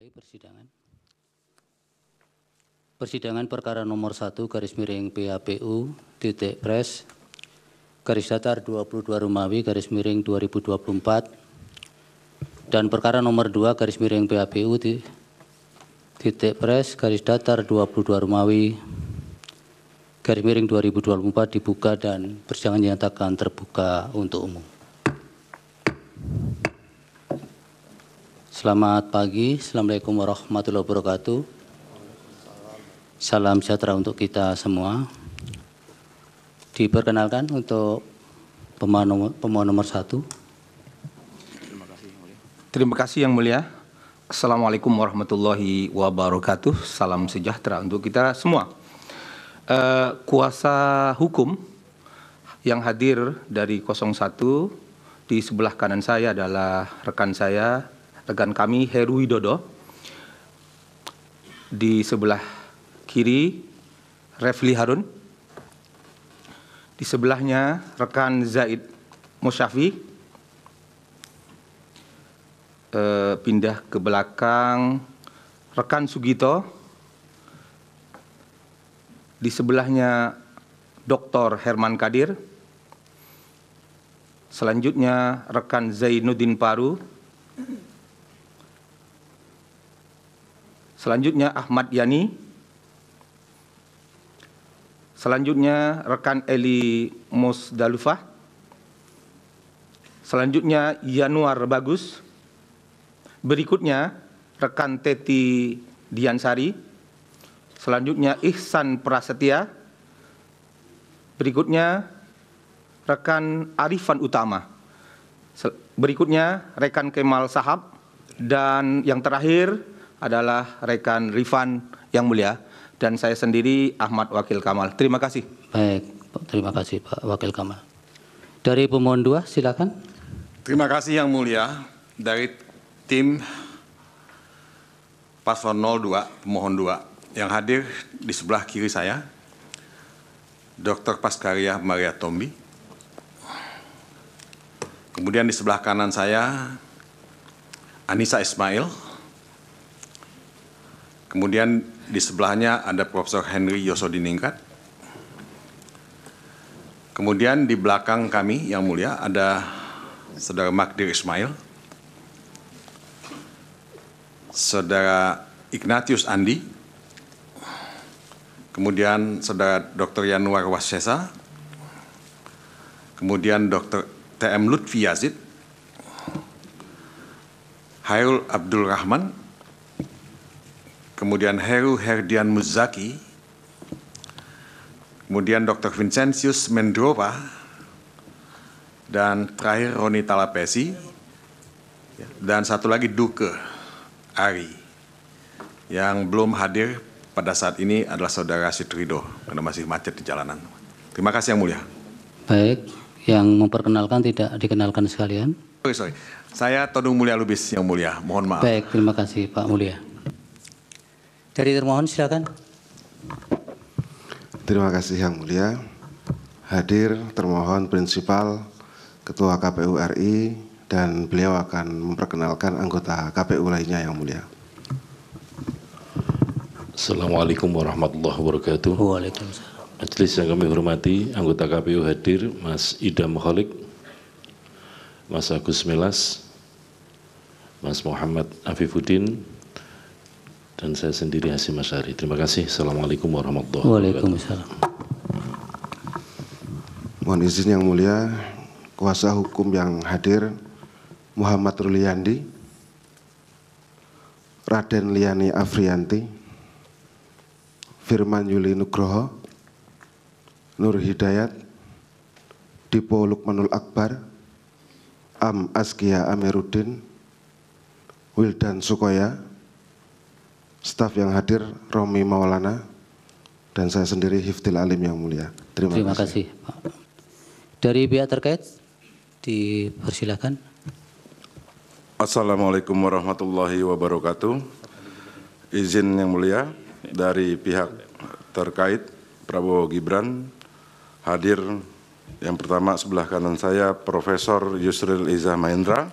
Persidangan. Persidangan perkara nomor 1 garis miring PHPU titik pres garis datar 22 Romawi garis miring 2024 dan perkara nomor 2 garis miring PHPU titik pres garis datar 22 Romawi garis miring 2024 dibuka dan persidangan dinyatakan terbuka untuk umum. Selamat pagi, Assalamualaikum warahmatullahi wabarakatuh. Salam sejahtera untuk kita semua. Diperkenalkan untuk pemohon nomor, pemohon nomor satu. Terima kasih, yang mulia. Terima kasih yang mulia. Assalamualaikum warahmatullahi wabarakatuh. Salam sejahtera untuk kita semua. Uh, kuasa hukum yang hadir dari 01 di sebelah kanan saya adalah rekan saya rekan kami Heru Widodo. Di sebelah kiri Refli Harun. Di sebelahnya rekan Zaid Musyafi. E, pindah ke belakang rekan Sugito. Di sebelahnya Dr. Herman Kadir. Selanjutnya rekan Zainuddin Paru. Selanjutnya Ahmad Yani. Selanjutnya rekan Eli Musdalufah. Selanjutnya Yanuar Bagus. Berikutnya rekan Teti Diansari. Selanjutnya Ihsan Prasetya. Berikutnya rekan Arifan Utama. Berikutnya rekan Kemal Sahab dan yang terakhir adalah rekan Rifan yang mulia dan saya sendiri Ahmad Wakil Kamal. Terima kasih. Baik, terima kasih Pak Wakil Kamal. Dari pemohon dua silakan. Terima kasih yang mulia dari tim paslon 02 pemohon 2 yang hadir di sebelah kiri saya Dr. Paskaria Maria Tombi. Kemudian di sebelah kanan saya Anissa Ismail Kemudian di sebelahnya ada Profesor Henry Yosodiningrat. Kemudian di belakang kami yang mulia ada Saudara Magdir Ismail. Saudara Ignatius Andi. Kemudian Saudara Dr. Yanuar Wasesa. Kemudian Dr. TM Lutfi Yazid. Hairul Abdul Rahman kemudian Heru Herdian Muzaki, kemudian Dr. Vincentius Mendrova, dan terakhir Roni Talapesi, ya, dan satu lagi Duke Ari. Yang belum hadir pada saat ini adalah saudara Sitrido, karena masih macet di jalanan. Terima kasih yang mulia. Baik, yang memperkenalkan tidak dikenalkan sekalian. Sorry, sorry. Saya Todung Mulia Lubis yang mulia, mohon maaf. Baik, terima kasih Pak Mulia. Dari termohon silakan. Terima kasih Yang Mulia. Hadir termohon prinsipal Ketua KPU RI dan beliau akan memperkenalkan anggota KPU lainnya Yang Mulia. Assalamualaikum warahmatullahi wabarakatuh. Waalaikumsalam. Majelis yang kami hormati, anggota KPU hadir Mas Idam Khalik, Mas Agus Melas, Mas Muhammad Afifuddin, dan saya sendiri Hasim Masyari. Terima kasih. Assalamualaikum warahmatullahi wabarakatuh. Waalaikumsalam. Mohon izin yang mulia, kuasa hukum yang hadir Muhammad Ruliandi, Raden Liani Afrianti, Firman Yuli Nugroho, Nur Hidayat, Dipo Lukmanul Akbar, Am Askia Amiruddin, Wildan Sukoya, staf yang hadir Romi Maulana dan saya sendiri Hiftil Alim yang mulia. Terima, Terima kasih. kasih Pak. Dari pihak terkait dipersilakan. Assalamualaikum warahmatullahi wabarakatuh. Izin yang mulia dari pihak terkait Prabowo Gibran hadir yang pertama sebelah kanan saya Profesor Yusril Iza Mahendra.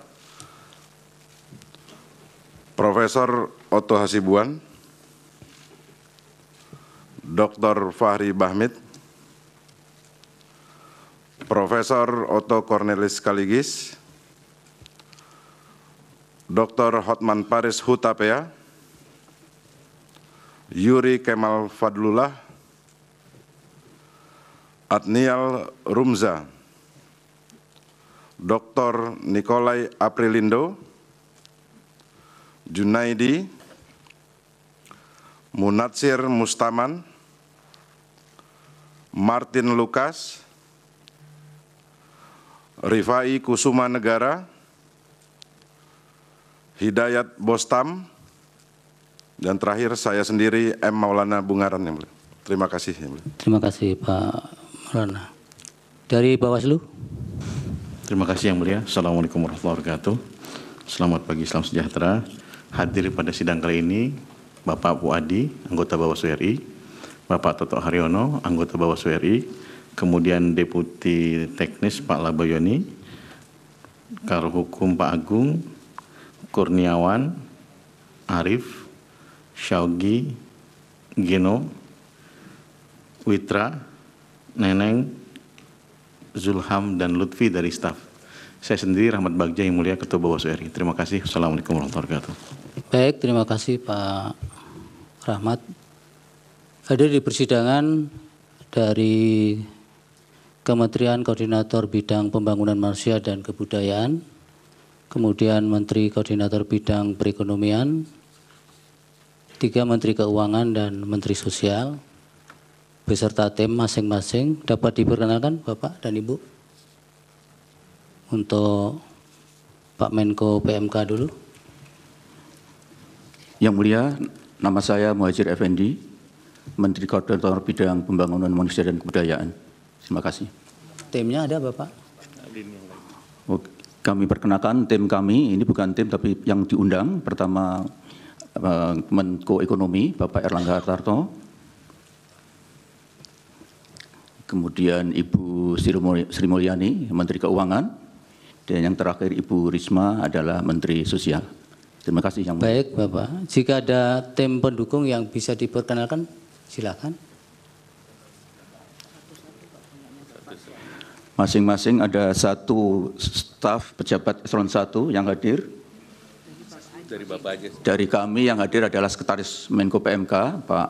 Profesor Otto Hasibuan, Dr. Fahri Bahmid, Profesor Otto Cornelis Kaligis, Dr. Hotman Paris Hutapea, Yuri Kemal Fadlullah, Adnial Rumza, Dr. Nikolai Aprilindo, Junaidi, Munatsir Mustaman, Martin Lukas, Rifai Kusuma Negara, Hidayat Bostam, dan terakhir saya sendiri M. Maulana Bungaran yang mulia. Terima kasih Terima kasih Pak Maulana. Dari Bawaslu. Terima kasih yang mulia. Assalamualaikum warahmatullahi wabarakatuh. Selamat pagi, salam sejahtera. Hadir pada sidang kali ini Bapak Bu Adi, anggota Bawaslu RI, Bapak Toto Haryono, anggota Bawaslu RI, kemudian Deputi Teknis Pak Labayoni, Karo Hukum Pak Agung, Kurniawan, Arif, Syaugi, Geno, Witra, Neneng, Zulham, dan Lutfi dari staf. Saya sendiri Rahmat Bagja yang mulia Ketua Bawaslu RI. Terima kasih. Assalamualaikum warahmatullahi wabarakatuh. Baik, terima kasih Pak Rahmat. Hadir di persidangan dari Kementerian Koordinator Bidang Pembangunan Manusia dan Kebudayaan, kemudian Menteri Koordinator Bidang Perekonomian, tiga Menteri Keuangan dan Menteri Sosial, beserta tim masing-masing dapat diperkenalkan Bapak dan Ibu untuk Pak Menko PMK dulu. Yang mulia, Nama saya Muhajir Effendi, Menteri Koordinator Bidang Pembangunan Manusia dan Kebudayaan. Terima kasih. Timnya ada Bapak? Oh, kami perkenakan tim kami, ini bukan tim tapi yang diundang. Pertama eh, Menko Ekonomi, Bapak Erlangga Hartarto. Kemudian Ibu Sri Mulyani, Menteri Keuangan. Dan yang terakhir Ibu Risma adalah Menteri Sosial. Terima kasih yang Baik Bapak, jika ada tim pendukung yang bisa diperkenalkan silakan. Masing-masing ada satu staf pejabat eselon 1 yang hadir. Dari Bapak aja. Dari kami yang hadir adalah sekretaris Menko PMK Pak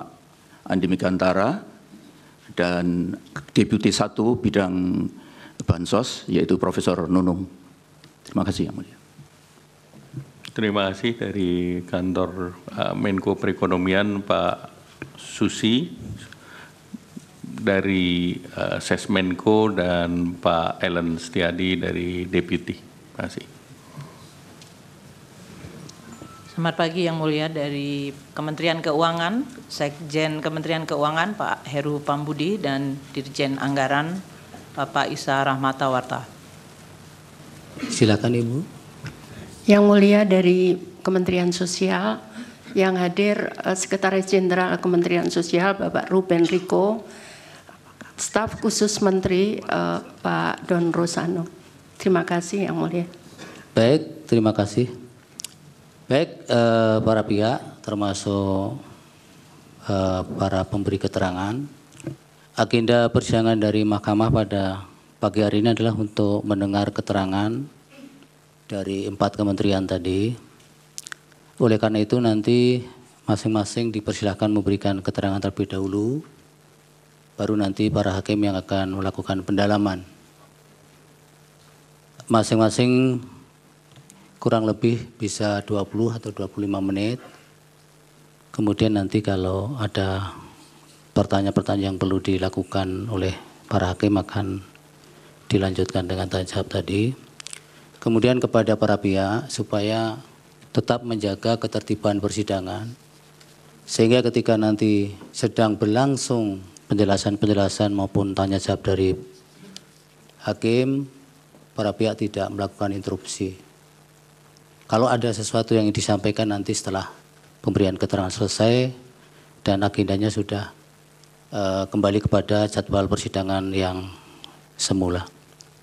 Andi Megantara dan deputi 1 bidang bansos yaitu Profesor Nunung. Terima kasih yang mulia terima kasih dari kantor eh, Menko Perekonomian Pak Susi dari uh, eh, Sesmenko dan Pak Ellen Setiadi dari Deputi. Terima kasih. Selamat pagi yang mulia dari Kementerian Keuangan, Sekjen Kementerian Keuangan Pak Heru Pambudi dan Dirjen Anggaran Bapak Isa Rahmatawarta. Silakan Ibu. Yang mulia dari Kementerian Sosial, yang hadir eh, Sekretaris Jenderal Kementerian Sosial Bapak Ruben Riko, staf khusus Menteri eh, Pak Don Rosano. Terima kasih Yang Mulia. Baik, terima kasih. Baik, eh, para pihak termasuk para pemberi keterangan, agenda persidangan dari Mahkamah pada pagi hari ini adalah untuk mendengar keterangan dari empat kementerian tadi. Oleh karena itu nanti masing-masing dipersilahkan memberikan keterangan terlebih dahulu, baru nanti para hakim yang akan melakukan pendalaman. Masing-masing kurang lebih bisa 20 atau 25 menit. Kemudian nanti kalau ada pertanyaan-pertanyaan yang perlu dilakukan oleh para hakim akan dilanjutkan dengan jawab tadi kemudian kepada para pihak supaya tetap menjaga ketertiban persidangan sehingga ketika nanti sedang berlangsung penjelasan-penjelasan maupun tanya jawab dari hakim para pihak tidak melakukan interupsi kalau ada sesuatu yang disampaikan nanti setelah pemberian keterangan selesai dan agendanya sudah uh, kembali kepada jadwal persidangan yang semula.